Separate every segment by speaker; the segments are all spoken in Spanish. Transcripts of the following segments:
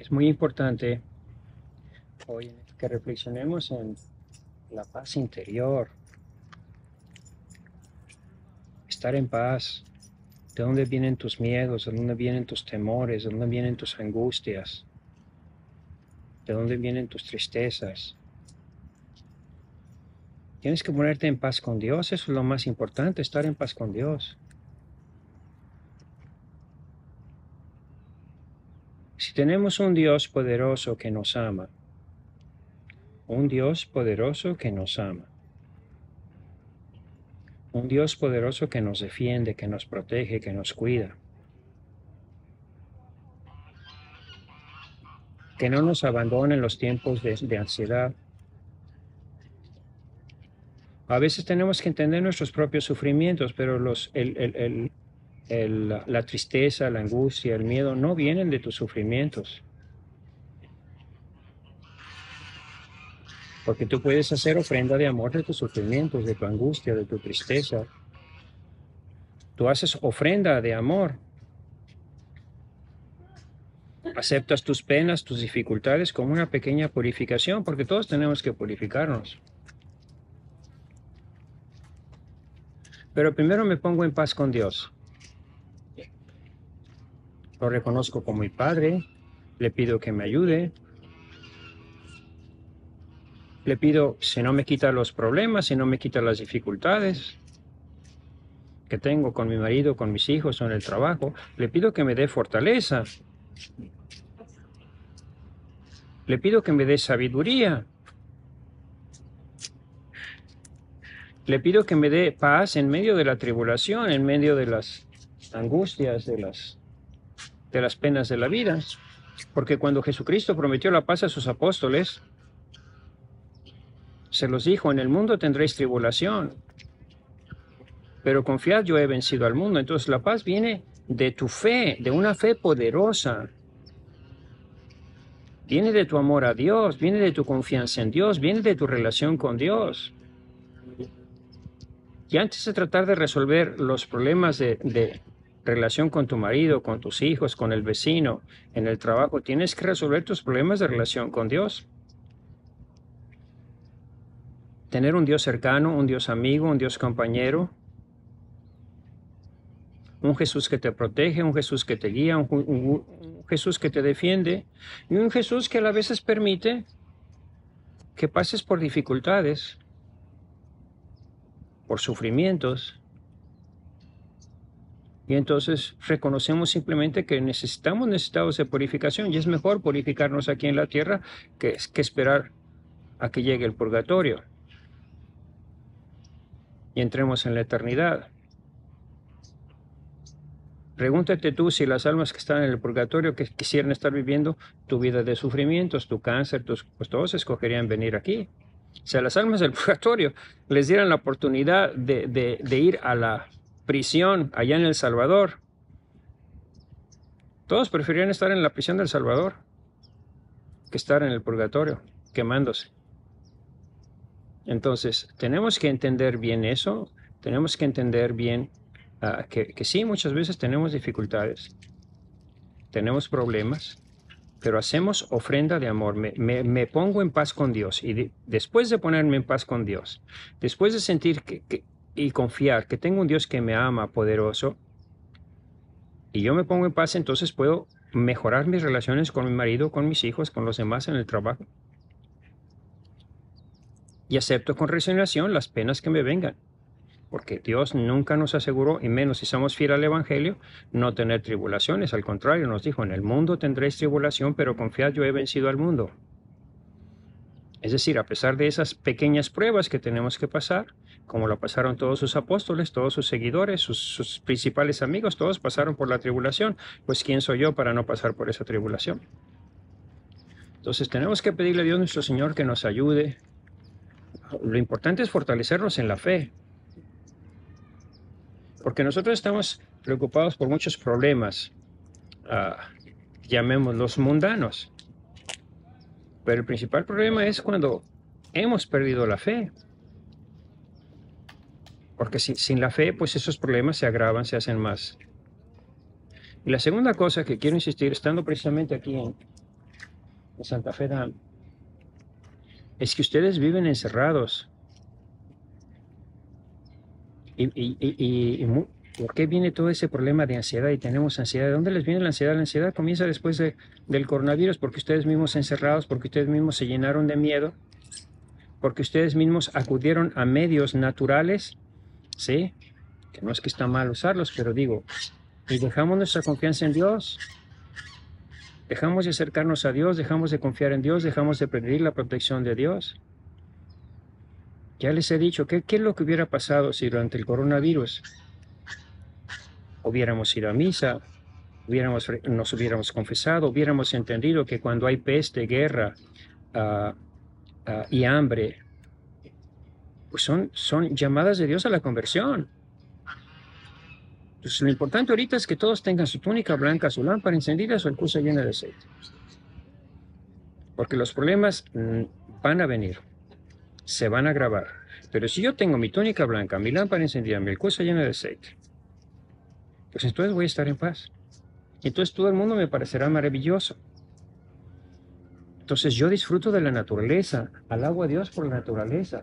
Speaker 1: es muy importante hoy que reflexionemos en la paz interior, estar en paz, de dónde vienen tus miedos, de dónde vienen tus temores, de dónde vienen tus angustias, de dónde vienen tus tristezas. Tienes que ponerte en paz con Dios, eso es lo más importante, estar en paz con Dios. Si tenemos un Dios poderoso que nos ama, un Dios poderoso que nos ama, un Dios poderoso que nos defiende, que nos protege, que nos cuida, que no nos abandone en los tiempos de, ansiedad. A veces tenemos que entender nuestros propios sufrimientos, pero los, el la tristeza, la angustia, el miedo, no vienen de tus sufrimientos. Porque tú puedes hacer ofrenda de amor de tus sufrimientos, de tu angustia, de tu tristeza. Tú haces ofrenda de amor. Aceptas tus penas, tus dificultades como una pequeña purificación, porque todos tenemos que purificarnos. Pero primero me pongo en paz con Dios. Lo reconozco como mi Padre, le pido que me ayude, le pido si no me quita los problemas, si no me quita las dificultades que tengo con mi marido, con mis hijos, en el trabajo, le pido que me dé fortaleza, le pido que me dé sabiduría. Le pido que me dé paz en medio de la tribulación, en medio de las angustias, de las de las penas de la vida. Porque cuando Jesucristo prometió la paz a sus apóstoles, se los dijo, en el mundo tendréis tribulación, pero confiad, yo he vencido al mundo. Entonces la paz viene de tu fe, de una fe poderosa. Viene de tu amor a Dios, viene de tu confianza en Dios, viene de tu relación con Dios. Y antes de tratar de resolver los problemas de, de, relación con tu marido, con tus hijos, con el vecino, en el trabajo. Tienes que resolver tus problemas de relación con Dios. Tener un Dios cercano, un Dios amigo, un Dios compañero, un Jesús que te protege, un Jesús que te guía, un, Jesús que te defiende y un Jesús que a veces permite que pases por dificultades, por sufrimientos, y entonces reconocemos simplemente que necesitamos necesitados de purificación y es mejor purificarnos aquí en la tierra que, que esperar a que llegue el purgatorio y entremos en la eternidad. Pregúntate tú si las almas que están en el purgatorio que quisieran estar viviendo tu vida de sufrimientos, tu cáncer, tus, pues todos escogerían venir aquí. Si a las almas del purgatorio les dieran la oportunidad de ir a la prisión allá en El Salvador. Todos preferían estar en la prisión del Salvador que estar en el purgatorio, quemándose. Entonces, tenemos que entender bien eso, tenemos que entender bien ah, que, sí, muchas veces tenemos dificultades, tenemos problemas, pero hacemos ofrenda de amor. Me, pongo en paz con Dios y después de ponerme en paz con Dios, después de sentir que, y confiar que tengo un Dios que me ama poderoso y yo me pongo en paz, entonces puedo mejorar mis relaciones con mi marido, con mis hijos, con los demás en el trabajo. Y acepto con resignación las penas que me vengan, porque Dios nunca nos aseguró, y menos si somos fieles al Evangelio, no tener tribulaciones. Al contrario, nos dijo, en el mundo tendréis tribulación, pero confiad, yo he vencido al mundo. Es decir, a pesar de esas pequeñas pruebas que tenemos que pasar, como lo pasaron todos sus apóstoles, todos sus seguidores, sus, principales amigos, todos pasaron por la tribulación. Pues ¿quién soy yo para no pasar por esa tribulación? Entonces tenemos que pedirle a Dios nuestro Señor que nos ayude. Lo importante es fortalecernos en la fe. Porque nosotros estamos preocupados por muchos problemas, ah, llamémoslos mundanos. Pero el principal problema es cuando hemos perdido la fe. Porque sin, la fe, pues esos problemas se agravan, se hacen más. Y la segunda cosa que quiero insistir, estando precisamente aquí en, Santa Fe, Dan, es que ustedes viven encerrados. Y, y, y, y, por qué viene todo ese problema de ansiedad y tenemos ansiedad? ¿De dónde les viene la ansiedad? La ansiedad comienza después del coronavirus porque ustedes mismos encerrados, porque ustedes mismos se llenaron de miedo, porque ustedes mismos acudieron a medios naturales ¿sí? Que no es que está mal usarlos, pero digo, y dejamos nuestra confianza en Dios, dejamos de acercarnos a Dios, dejamos de confiar en Dios, dejamos de pedir la protección de Dios. Ya les he dicho, ¿qué, es lo que hubiera pasado si durante el coronavirus hubiéramos ido a misa, hubiéramos, nos hubiéramos confesado, hubiéramos entendido que cuando hay peste, guerra ah, ah, y hambre, pues son, son llamadas de Dios a la conversión. Entonces, pues lo importante ahorita es que todos tengan su túnica blanca, su lámpara encendida, su alcusa llena de aceite. Porque los problemas mm, van a venir, se van a agravar. Pero si yo tengo mi túnica blanca, mi lámpara encendida, mi alcusa llena de aceite, pues entonces voy a estar en paz. Entonces todo el mundo me parecerá maravilloso. Entonces yo disfruto de la naturaleza, alabo a Dios por la naturaleza,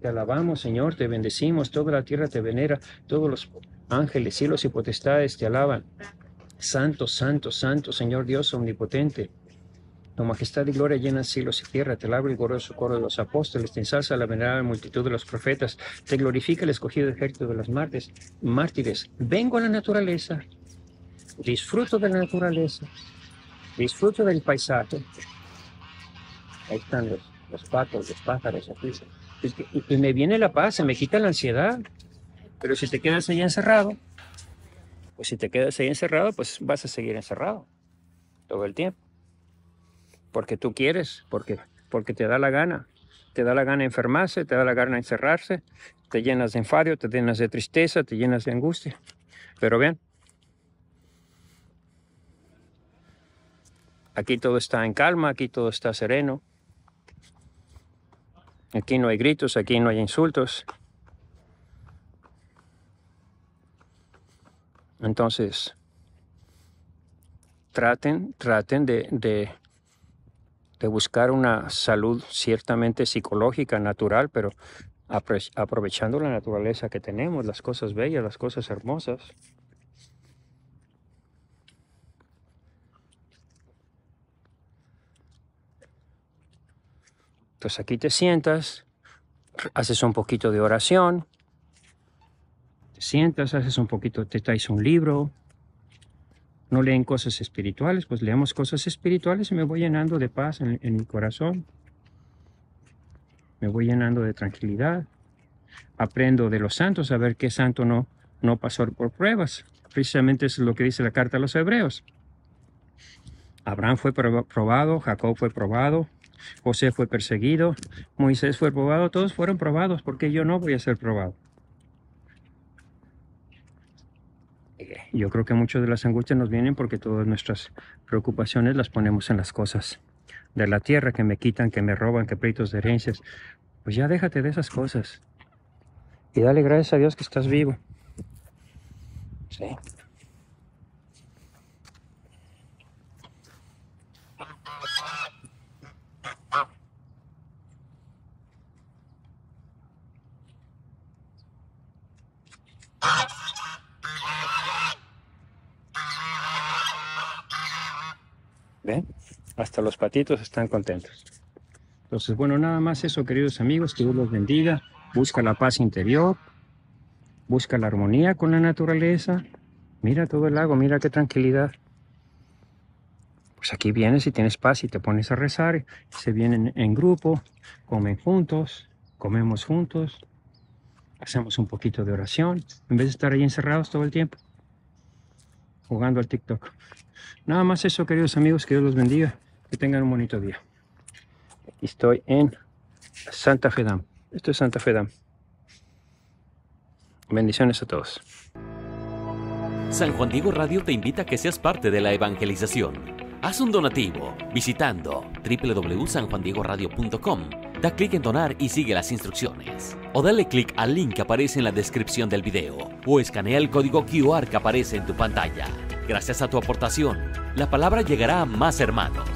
Speaker 1: te alabamos, Señor, te bendecimos, toda la tierra te venera, todos los ángeles, cielos y potestades te alaban. Santo, santo, santo, Señor Dios omnipotente. Tu majestad y gloria llenan cielos y tierra, te alaba el glorioso coro de los apóstoles, te ensalza la venerable multitud de los profetas, te glorifica el escogido ejército de los mártires. mártires. Vengo a la naturaleza, disfruto de la naturaleza, disfruto del paisaje. Ahí están los, patos, los pájaros, los y me viene la paz, se me quita la ansiedad. Pero si te quedas ahí encerrado, pues si te quedas ahí encerrado, pues vas a seguir encerrado todo el tiempo. Porque tú quieres, porque, porque te da la gana. Te da la gana enfermarse, te da la gana encerrarse, te llenas de enfado, te llenas de tristeza, te llenas de angustia. Pero bien. aquí todo está en calma, aquí todo está sereno. Aquí no hay gritos, aquí no hay insultos. Entonces, traten, traten de, de buscar una salud ciertamente psicológica, natural, pero aprovechando la naturaleza que tenemos, las cosas bellas, las cosas hermosas. Entonces aquí te sientas, haces un poquito de oración, te sientas, haces un poquito, te traes un libro. No leen cosas espirituales, pues leemos cosas espirituales y me voy llenando de paz en, en mi corazón. Me voy llenando de tranquilidad. Aprendo de los santos a ver qué santo no, no pasó por pruebas. Precisamente es lo que dice la carta a los hebreos. Abraham fue probado, Jacob fue probado, José fue perseguido, Moisés fue probado, todos fueron probados, porque yo no voy a ser probado? Yo creo que muchas de las angustias nos vienen porque todas nuestras preocupaciones las ponemos en las cosas de la tierra que me quitan, que me roban, que pleitos de herencias. Pues ya déjate de esas cosas y dale gracias a Dios que estás vivo. Sí. hasta los patitos están contentos. Entonces, bueno, nada más eso, queridos amigos, que Dios los bendiga. Busca la paz interior, busca la armonía con la naturaleza. Mira todo el lago, mira qué tranquilidad. Pues aquí vienes y tienes paz y te pones a rezar. Se vienen en grupo, comen juntos, comemos juntos, hacemos un poquito de oración, en vez de estar ahí encerrados todo el tiempo, jugando al TikTok. Nada más eso, queridos amigos, que Dios los bendiga. Que tengan un bonito día. estoy en Santa Fe Dam. Esto es Santa Fe Dam. Bendiciones a todos. San Juan Diego Radio te invita a que seas parte de la evangelización. Haz un donativo visitando www.sanjuandiegoradio.com. Da clic en donar y sigue las instrucciones. O dale clic al link que aparece en la descripción del video o escanea el código QR que aparece en tu pantalla. Gracias a tu aportación, la palabra llegará a más hermanos.